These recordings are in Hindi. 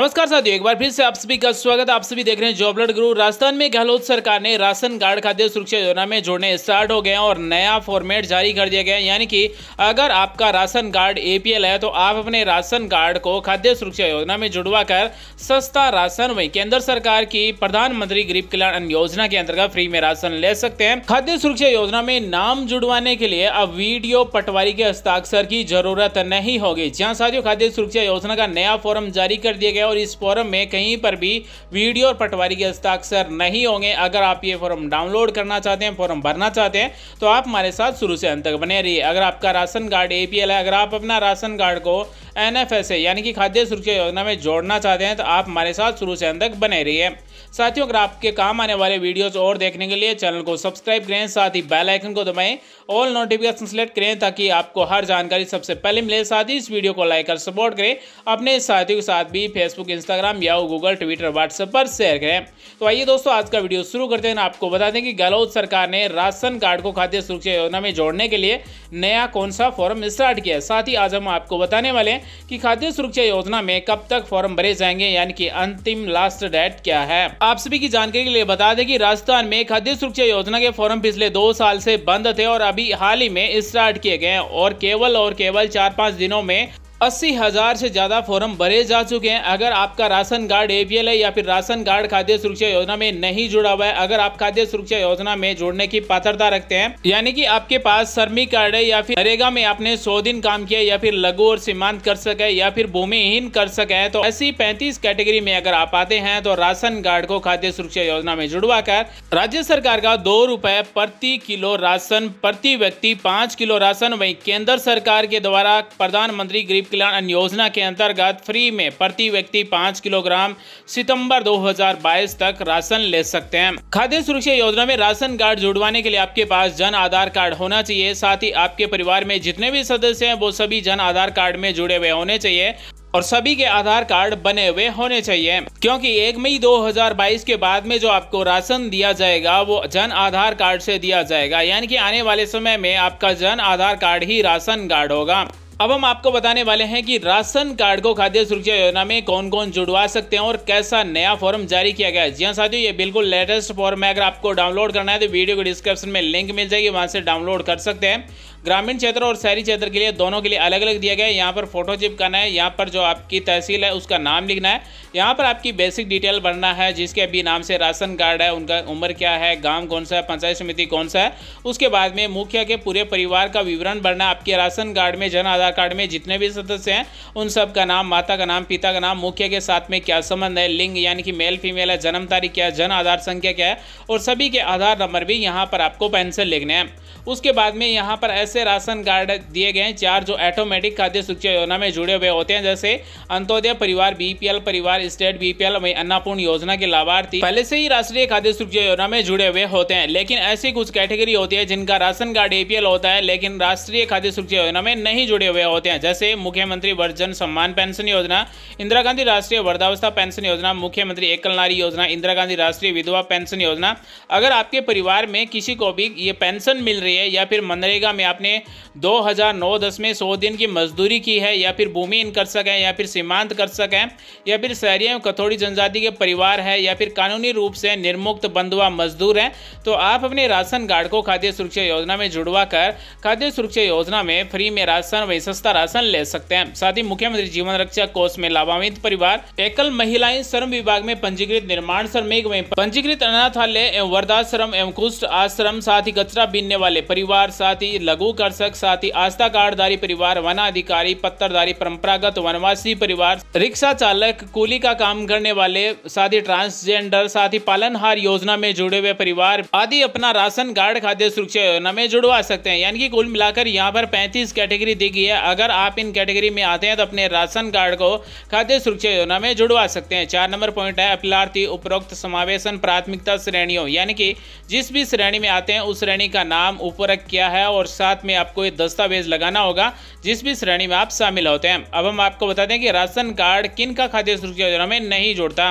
नमस्कार साथियों एक बार फिर से आप सभी का स्वागत आप सभी देख रहे हैं जॉबलट गुरु राजस्थान में गहलोत सरकार ने राशन कार्ड खाद्य सुरक्षा योजना में जोड़ने स्टार्ट हो गए हैं और नया फॉर्मेट जारी कर दिया गया है यानी कि अगर आपका राशन कार्ड एपीएल है तो आप अपने राशन कार्ड को खाद्य सुरक्षा योजना में जुड़वा कर सस्ता राशन वही केंद्र सरकार की प्रधानमंत्री गरीब कल्याण योजना के अंतर्गत फ्री में राशन ले सकते हैं खाद्य सुरक्षा योजना में नाम जुड़वाने के लिए अब वीडियो पटवारी के हस्ताक्षर की जरूरत नहीं होगी जहाँ साथियों खाद्य सुरक्षा योजना का नया फॉर्म जारी कर दिया गया और इस फॉरम में कहीं पर भी वीडियो और पटवारी के हस्ताक्षर नहीं होंगे अगर आप ये फॉर्म डाउनलोड करना चाहते हैं फॉर्म भरना चाहते हैं तो आप हमारे साथ शुरू से अंत तक बने रहिए अगर आपका राशन कार्ड ए है अगर आप अपना राशन कार्ड को एन यानी कि खाद्य सुरक्षा योजना में जोड़ना चाहते हैं तो आप हमारे साथ शुरू से अंत तक बने रहिए साथियों अगर आपके काम आने वाले वीडियोस और देखने के लिए चैनल को सब्सक्राइब करें साथ ही बेल आइकन को दबाएं ऑल नोटिफिकेशन सेलेक्ट करें ताकि आपको हर जानकारी सबसे पहले मिले साथ ही इस वीडियो को लाइक कर सपोर्ट करें अपने साथियों के साथ भी फेसबुक इंस्टाग्राम या गूगल ट्विटर व्हाट्सएप पर शेयर करें तो आइए दोस्तों आज का वीडियो शुरू करते हैं आपको बता दें कि गहलोत सरकार ने राशन कार्ड को खाद्य सुरक्षा योजना में जोड़ने के लिए नया कौन सा फॉर्म स्टार्ट किया साथ ही आज हम आपको बताने वाले हैं कि खाद्य सुरक्षा योजना में कब तक फॉर्म भरे जाएंगे यानी कि अंतिम लास्ट डेट क्या है आप सभी की जानकारी के लिए बता दें कि राजस्थान में खाद्य सुरक्षा योजना के फॉर्म पिछले दो साल से बंद थे और अभी हाल ही में स्टार्ट किए गए और केवल और केवल चार पांच दिनों में अस्सी हज़ार से ज़्यादा फॉर्म भरे जा चुके हैं अगर आपका राशन कार्ड एपीएल है या फिर राशन कार्ड खाद्य सुरक्षा योजना में नहीं जुड़ा हुआ है अगर आप खाद्य सुरक्षा योजना में जुड़ने की पात्रता रखते हैं यानी कि आपके पास श्रमिक कार्ड है या फिर नरेगा में आपने सौ दिन काम किया या फिर लघु और सीमांत कर सके या फिर भूमिहीन कर सके तो ऐसी पैंतीस कैटेगरी में अगर आप आते हैं तो राशन कार्ड को खाद्य सुरक्षा योजना में जुड़वा कर राज्य सरकार का दो प्रति किलो राशन प्रति व्यक्ति पाँच किलो राशन वही केंद्र सरकार के द्वारा प्रधानमंत्री गरीब कल्याण योजना के अंतर्गत फ्री में प्रति व्यक्ति पाँच किलोग्राम सितंबर 2022 तक राशन ले सकते हैं खाद्य सुरक्षा योजना में राशन कार्ड जुड़वाने के लिए आपके पास जन आधार कार्ड होना चाहिए साथ ही आपके परिवार में जितने भी सदस्य हैं वो सभी जन आधार कार्ड में जुड़े हुए होने चाहिए और सभी के आधार कार्ड बने हुए होने चाहिए क्योंकि एक मई 2022 के बाद में जो आपको राशन दिया जाएगा वो जन आधार कार्ड से दिया जाएगा यानी कि आने वाले समय में आपका जन आधार कार्ड ही राशन कार्ड होगा अब हम आपको बताने वाले हैं कि राशन कार्ड को खाद्य सुरक्षा योजना में कौन कौन जुड़वा सकते हैं और कैसा नया फॉर्म जारी किया गया है जी हाँ साथियों ये बिल्कुल लेटेस्ट फॉर्म है अगर आपको डाउनलोड करना है तो वीडियो के डिस्क्रिप्शन में लिंक मिल जाएगी वहाँ से डाउनलोड कर सकते हैं ग्रामीण क्षेत्र और शहरी क्षेत्र के लिए दोनों के लिए अलग अलग दिया गया है यहाँ पर फोटो चिप करना है यहाँ पर जो आपकी तहसील है उसका नाम लिखना है यहाँ पर आपकी बेसिक डिटेल भरना है जिसके अभी नाम से राशन कार्ड है उनका उम्र क्या है गाँव कौन सा है पंचायत समिति कौन सा है उसके बाद में मुखिया के पूरे परिवार का विवरण भरना है आपके राशन कार्ड में जन आधार कार्ड में जितने भी सदस्य हैं उन सब का नाम माता का नाम पिता का नाम मुखिया के साथ में क्या संबंध है लिंग यानी कि मेल फीमेल है जन्म तारीख क्या है जन आधार संख्या क्या है और सभी के आधार नंबर भी यहाँ पर आपको पेंसिल लिखने हैं उसके बाद में यहाँ पर ऐसे राशन कार्ड दिए गए हैं चार जो ऑटोमेटिक खाद्य सुरक्षा योजना में जुड़े हुए होते हैं जैसे अंत्योदय परिवार बीपीएल परिवार स्टेट बीपीएल वही अन्नापूर्ण योजना के लाभार्थी पहले से ही राष्ट्रीय खाद्य सुरक्षा योजना में जुड़े हुए होते हैं लेकिन ऐसी कुछ कैटेगरी होती है जिनका राशन कार्ड एपीएल होता है लेकिन राष्ट्रीय खाद्य सुरक्षा योजना में नहीं जुड़े हुए होते हैं जैसे मुख्यमंत्री वर्जन सम्मान पेंशन योजना इंदिरा गांधी राष्ट्रीय वृद्धावस्था पेंशन योजना मुख्यमंत्री एकल नारी योजना इंदिरा गांधी राष्ट्रीय विधवा पेंशन योजना अगर आपके परिवार में किसी को भी ये पेंशन मिल रही रही है या फिर मनरेगा में आपने 2009-10 में 100 दिन की मजदूरी की है या फिर इन कर्षक है या फिर सीमांत कर्षक है या फिर शहरी एवं कथोड़ी जनजाति के परिवार है या फिर कानूनी रूप से निर्मुक्त बंधुआ मजदूर हैं तो आप अपने राशन कार्ड को खाद्य सुरक्षा योजना में जुड़वा कर खाद्य सुरक्षा योजना में फ्री में राशन व सस्ता राशन ले सकते हैं साथ ही मुख्यमंत्री जीवन रक्षा कोष में लाभान्वित परिवार एकल महिलाएं श्रम विभाग में पंजीकृत निर्माण श्रमिक में पंजीकृत अनाथालय एवं वर्धाश्रम एवं कुष्ठ आश्रम साथ ही कचरा बीनने वाले परिवार साथी लघु कर्षक साथी आस्था कार्डधारी परिवार वन अधिकारी पत्थरधारी परंपरागत वनवासी परिवार रिक्शा चालक कूली का काम करने वाले साथ ही ट्रांसजेंडर साथी पालनहार योजना में जुड़े हुए परिवार आदि अपना राशन कार्ड खाद्य सुरक्षा योजना में जुड़वा सकते हैं यानी कि कुल मिलाकर यहाँ पर पैंतीस कैटेगरी दी गई है अगर आप इन कैटेगरी में आते हैं तो अपने राशन कार्ड को खाद्य सुरक्षा योजना में जुड़वा सकते हैं चार नंबर पॉइंट है अपीलार्थी उपरोक्त समावेशन प्राथमिकता श्रेणियों यानी कि जिस भी श्रेणी में आते हैं उस श्रेणी का नाम उपरक किया है और साथ में आपको ये दस्तावेज लगाना होगा जिस भी श्रेणी में आप शामिल होते हैं अब हम आपको बता दें कि राशन कार्ड किन का खाद्य सुरक्षा योजना में नहीं जोड़ता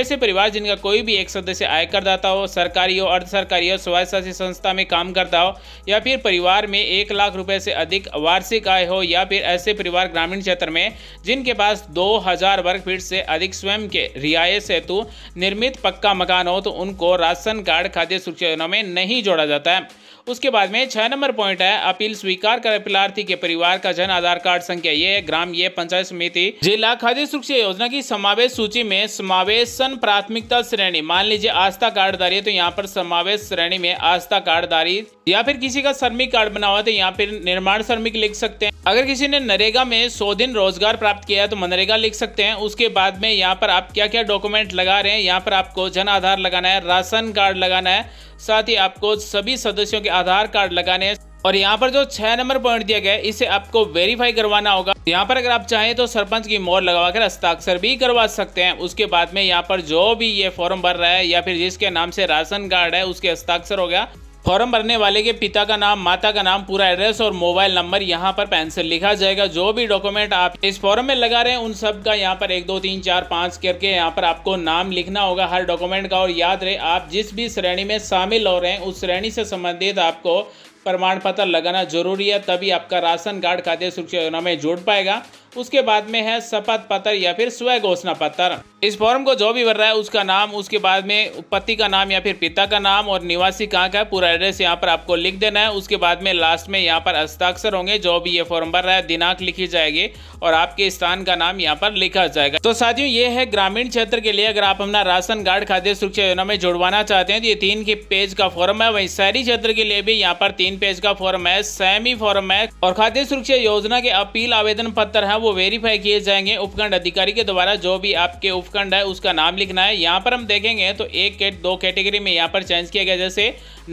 ऐसे परिवार जिनका कोई भी एक सदस्य आयकरदाता हो सरकारी हो अर्ध सरकारी हो स्वायत्तशासी संस्था में काम करता हो या फिर परिवार में एक लाख रुपए से अधिक वार्षिक आय हो या फिर ऐसे परिवार ग्रामीण क्षेत्र में जिनके पास 2000 वर्ग फीट से अधिक स्वयं के रियायत हेतु निर्मित पक्का मकान हो तो उनको राशन कार्ड खाद्य सुरक्षा योजना में नहीं जोड़ा जाता है उसके बाद में छह नंबर पॉइंट है अपील स्वीकार कर अपीलार्थी के परिवार का जन आधार कार्ड संख्या ये ग्राम ये पंचायत समिति जिला खाद्य सुरक्षा योजना की समावेश सूची में समावेशन प्राथमिकता श्रेणी मान लीजिए आस्था कार्ड है तो यहाँ पर समावेश श्रेणी में आस्था कार्डधारी या फिर किसी का श्रमिक कार्ड बना हुआ तो यहाँ पर निर्माण श्रमिक लिख सकते हैं अगर किसी ने नरेगा में सौ दिन रोजगार प्राप्त किया है तो मनरेगा लिख सकते हैं उसके बाद में यहाँ पर आप क्या क्या डॉक्यूमेंट लगा रहे हैं यहाँ पर आपको जन आधार लगाना है राशन कार्ड लगाना है साथ ही आपको सभी सदस्यों के आधार कार्ड लगाने हैं और यहाँ पर जो छह नंबर पॉइंट दिया गया है इसे आपको वेरीफाई करवाना होगा यहाँ पर अगर आप चाहें तो सरपंच की मोर कर हस्ताक्षर भी करवा सकते हैं उसके बाद में यहाँ पर जो भी ये फॉर्म भर रहा है या फिर जिसके नाम से राशन कार्ड है उसके हस्ताक्षर हो गया फॉर्म भरने वाले के पिता का नाम माता का नाम पूरा एड्रेस और मोबाइल नंबर यहाँ पर पेन से लिखा जाएगा जो भी डॉक्यूमेंट आप इस फॉर्म में लगा रहे हैं उन सब का यहाँ पर एक दो तीन चार पाँच करके यहाँ पर आपको नाम लिखना होगा हर डॉक्यूमेंट का और याद रहे आप जिस भी श्रेणी में शामिल हो रहे हैं उस श्रेणी से संबंधित आपको प्रमाण पत्र लगाना जरूरी है तभी आपका राशन कार्ड खाद्य सुरक्षा योजना में जुड़ पाएगा उसके बाद में है शपथ पत्र या फिर स्वयं घोषणा पत्र इस फॉर्म को जो भी भर रहा है उसका नाम उसके बाद में पति का नाम या फिर पिता का नाम और निवासी कहाँ का है पूरा एड्रेस यहाँ पर आपको लिख देना है उसके बाद में लास्ट में यहाँ पर हस्ताक्षर होंगे जो भी ये फॉर्म भर रहा है दिनांक लिखी जाएगी और आपके स्थान का नाम यहाँ पर लिखा जाएगा तो साथियों ये है ग्रामीण क्षेत्र के लिए अगर आप अपना राशन कार्ड खाद्य सुरक्षा योजना में जुड़वाना चाहते हैं तो ये तीन के पेज का फॉर्म है वही शहरी क्षेत्र के लिए भी यहाँ पर तीन पेज का फॉर्म है सेमी फॉर्म है और खाद्य सुरक्षा योजना के अपील आवेदन पत्र है वो वो वेरीफाई किए जाएंगे उपखंड अधिकारी के द्वारा जो भी आपके उपखंड है उसका नाम लिखना है यहाँ पर हम देखेंगे तो एक कैट दो कैटेगरी में यहाँ पर चेंज किया गया जैसे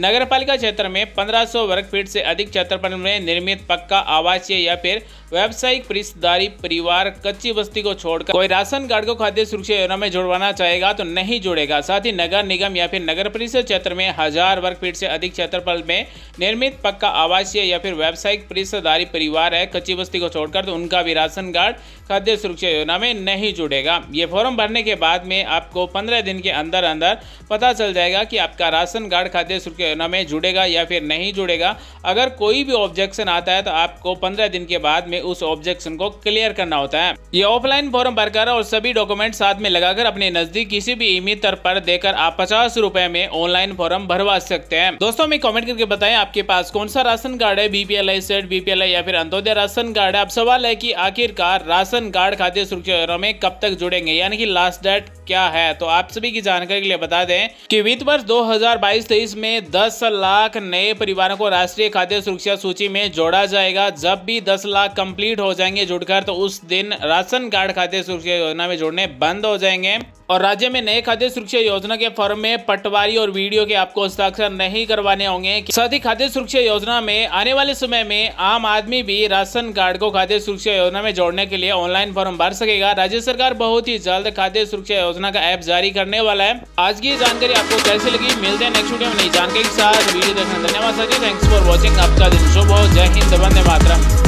नगर पालिका क्षेत्र में 1500 वर्ग फीट से अधिक क्षेत्रफल में निर्मित पक्का आवासीय या फिर व्यावसायिक रिश्तेदारी परिवार कच्ची बस्ती को छोड़कर कोई राशन कार्ड को खाद्य सुरक्षा योजना में जुड़वाना चाहेगा तो नहीं जुड़ेगा साथ ही नगर निगम या फिर नगर परिषद क्षेत्र में हजार वर्ग फीट से अधिक क्षेत्रफल में निर्मित पक्का आवासीय या फिर व्यावसायिक रिश्तेदारी परिवार है कच्ची बस्ती को छोड़कर तो उनका भी राशन राशन कार्ड खाद्य सुरक्षा योजना में नहीं जुड़ेगा ये फॉर्म भरने के बाद में आपको पंद्रह दिन के अंदर अंदर पता चल जाएगा कि आपका राशन कार्ड खाद्य सुरक्षा योजना में जुड़ेगा या फिर नहीं जुड़ेगा अगर कोई भी ऑब्जेक्शन आता है तो आपको पंद्रह दिन के बाद में उस ऑब्जेक्शन को क्लियर करना होता है ये ऑफलाइन फॉर्म भरकर और सभी डॉक्यूमेंट साथ में लगाकर अपने नजदीक किसी भी मित्र पर देकर आप पचास रूपए में ऑनलाइन फॉर्म भरवा सकते हैं दोस्तों में कमेंट करके बताएं आपके पास कौन सा राशन कार्ड है बीपीएल सेट बीपीएल या फिर अंत्योदय राशन कार्ड है अब सवाल है की आखिर आखिरकार राशन कार्ड खाद्य सुरक्षा योजना में कब तक जुड़ेंगे यानी कि लास्ट डेट क्या है तो आप सभी की जानकारी के लिए बता दें कि वित्त वर्ष 2022-23 में 10 लाख नए परिवारों को राष्ट्रीय खाद्य सुरक्षा सूची में जोड़ा जाएगा जब भी 10 लाख कंप्लीट हो जाएंगे जुड़कर तो उस दिन राशन कार्ड खाद्य सुरक्षा योजना में जुड़ने बंद हो जाएंगे और राज्य में नए खाद्य सुरक्षा योजना के फॉर्म में पटवारी और वीडियो के आपको हस्ताक्षर नहीं करवाने होंगे साथ ही खाद्य सुरक्षा योजना में आने वाले समय में आम आदमी भी राशन कार्ड को खाद्य सुरक्षा योजना में जोड़ने के लिए ऑनलाइन फॉर्म भर सकेगा राज्य सरकार बहुत ही जल्द खाद्य सुरक्षा योजना का ऐप जारी करने वाला है आज की जानकारी आपको कैसे लगी मिलते हैं नेक्स्ट वीडियो में नई जानकारी के साथ वीडियो देखना धन्यवाद सर थैंक्स फॉर वॉचिंग आपका दिन शुभ हो जय हिंद वंदे मातरम